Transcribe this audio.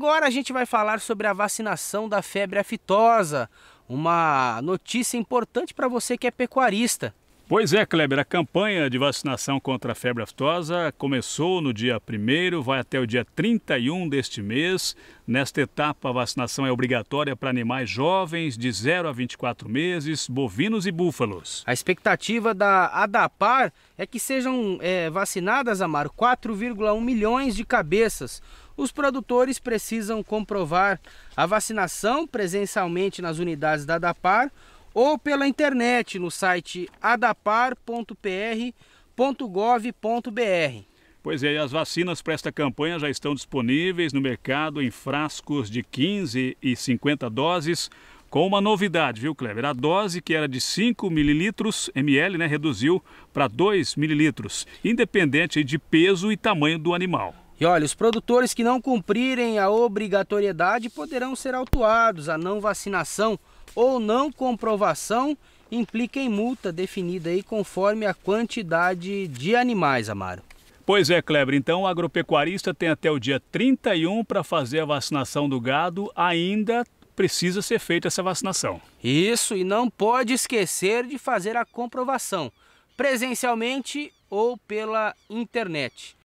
Agora a gente vai falar sobre a vacinação da febre aftosa, uma notícia importante para você que é pecuarista. Pois é, Kleber, a campanha de vacinação contra a febre aftosa começou no dia 1 vai até o dia 31 deste mês. Nesta etapa, a vacinação é obrigatória para animais jovens de 0 a 24 meses, bovinos e búfalos. A expectativa da ADAPAR é que sejam é, vacinadas, Amaro, 4,1 milhões de cabeças, os produtores precisam comprovar a vacinação presencialmente nas unidades da ADAPAR ou pela internet no site adapar.pr.gov.br. Pois é, as vacinas para esta campanha já estão disponíveis no mercado em frascos de 15 e 50 doses, com uma novidade, viu, Kleber? A dose que era de 5 mililitros ml, né, reduziu para 2 mililitros, independente de peso e tamanho do animal. E olha, os produtores que não cumprirem a obrigatoriedade poderão ser autuados. A não vacinação ou não comprovação implica em multa definida aí conforme a quantidade de animais, Amaro. Pois é, Kleber. Então, o agropecuarista tem até o dia 31 para fazer a vacinação do gado. Ainda precisa ser feita essa vacinação. Isso, e não pode esquecer de fazer a comprovação presencialmente ou pela internet.